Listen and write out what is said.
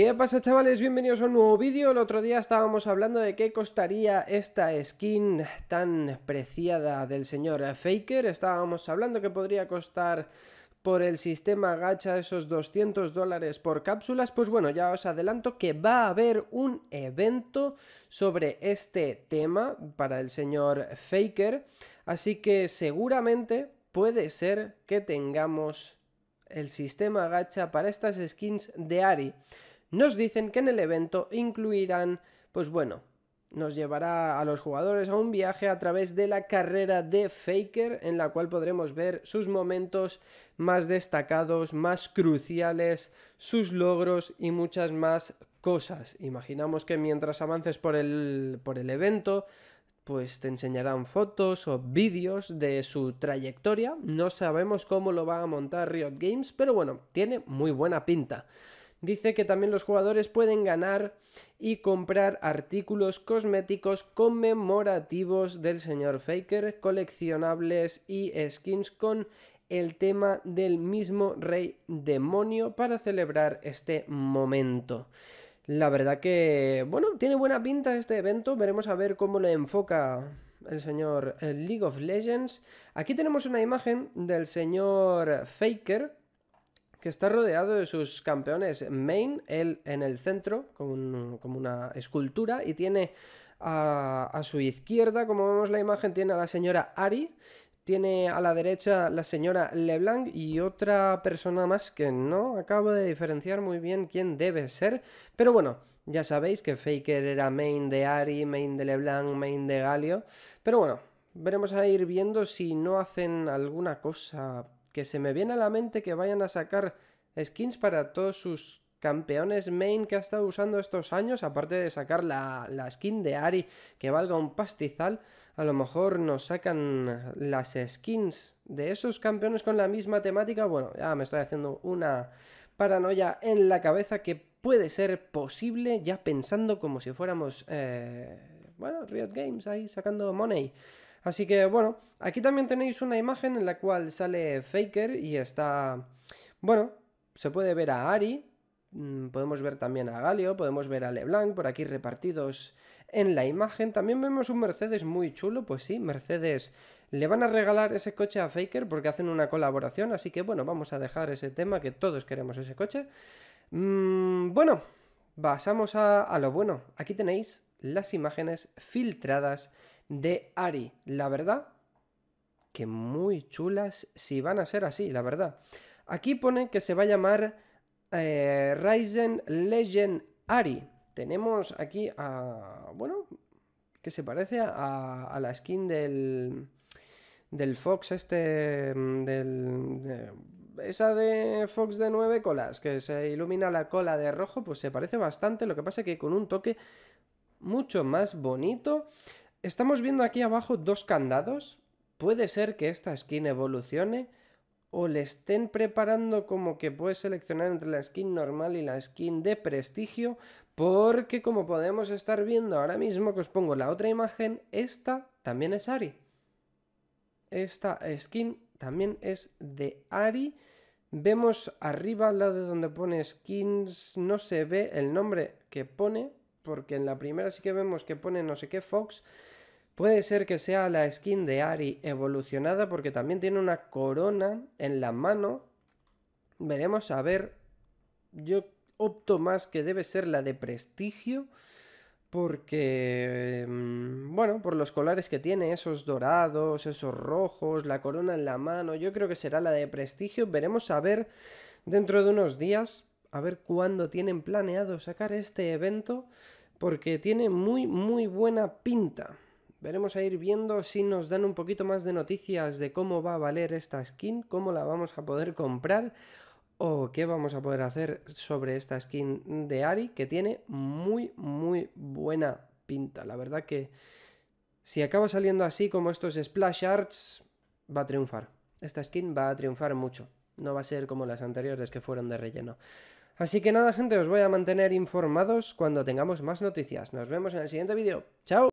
¿Qué pasa chavales? Bienvenidos a un nuevo vídeo. El otro día estábamos hablando de qué costaría esta skin tan preciada del señor Faker. Estábamos hablando que podría costar por el sistema gacha esos 200 dólares por cápsulas, pues bueno, ya os adelanto que va a haber un evento sobre este tema para el señor Faker, así que seguramente puede ser que tengamos el sistema gacha para estas skins de Ari nos dicen que en el evento incluirán, pues bueno, nos llevará a los jugadores a un viaje a través de la carrera de Faker, en la cual podremos ver sus momentos más destacados, más cruciales, sus logros y muchas más cosas. Imaginamos que mientras avances por el, por el evento, pues te enseñarán fotos o vídeos de su trayectoria. No sabemos cómo lo va a montar Riot Games, pero bueno, tiene muy buena pinta. Dice que también los jugadores pueden ganar y comprar artículos cosméticos conmemorativos del señor Faker, coleccionables y skins con el tema del mismo rey demonio para celebrar este momento. La verdad que, bueno, tiene buena pinta este evento, veremos a ver cómo le enfoca el señor eh, League of Legends. Aquí tenemos una imagen del señor Faker, que está rodeado de sus campeones. Main, él en el centro, como una escultura, y tiene a, a, su izquierda, como vemos la imagen, tiene a la señora Ari, tiene a la derecha la señora LeBlanc y otra persona más que no acabo de diferenciar muy bien quién debe ser, pero bueno. Ya sabéis que Faker era main de Ari, main de LeBlanc, main de Galio. Pero bueno, veremos a ir viendo si no hacen alguna cosa que se me viene a la mente que vayan a sacar skins para todos sus campeones main que ha estado usando estos años, aparte de sacar la, skin de Ari que valga un pastizal, a lo mejor nos sacan las skins de esos campeones con la misma temática. Bueno, ya me estoy haciendo una paranoia en la cabeza que puede ser posible ya pensando como si fuéramos, eh, bueno, Riot Games ahí sacando money. Así que bueno, aquí también tenéis una imagen en la cual sale Faker y está... Bueno, se puede ver a Ari, mm, podemos ver también a Galio, podemos ver a Leblanc por aquí repartidos en la imagen. También vemos un Mercedes muy chulo, pues sí, Mercedes le van a regalar ese coche a Faker porque hacen una colaboración, así que bueno, vamos a dejar ese tema que todos queremos ese coche. Mm, bueno, pasamos a lo bueno. Aquí tenéis las imágenes filtradas de Ari. La verdad que muy chulas si van a ser así, la verdad. Aquí pone que se va a llamar eh, Ryzen Legend Ari. Tenemos aquí a... bueno, que se parece a, la skin del... del Fox este... Mm, del... De, esa de Fox de 9 colas, que se ilumina la cola de rojo, pues se parece bastante, lo que pasa que con un toque mucho más bonito. Estamos viendo aquí abajo dos candados. Puede ser que esta skin evolucione o le estén preparando como que puedes seleccionar entre la skin normal y la skin de prestigio, porque como podemos estar viendo ahora mismo que os pongo la otra imagen, esta también es Ari. Esta skin también es de Ari. Vemos arriba al lado donde pone skins, no se ve el nombre que pone, porque en la primera sí que vemos que pone no sé qué Fox. Puede ser que sea la skin de Ari evolucionada porque también tiene una corona en la mano. Veremos a ver. Yo opto más que debe ser la de prestigio porque, em, bueno, por los colores que tiene, esos dorados, esos rojos, la corona en la mano, yo creo que será la de prestigio. Veremos a ver dentro de unos días, a ver cuándo tienen planeado sacar este evento porque tiene muy, muy buena pinta. Veremos a ir viendo si nos dan un poquito más de noticias de cómo va a valer esta skin, cómo la vamos a poder comprar o qué vamos a poder hacer sobre esta skin de Ari que tiene muy, muy buena pinta. La verdad que si acaba saliendo así como estos splash arts, va a triunfar. Esta skin va a triunfar mucho. No va a ser como las anteriores que fueron de relleno. Así que nada, gente, os voy a mantener informados cuando tengamos más noticias. Nos vemos en el siguiente vídeo. ¡Chao!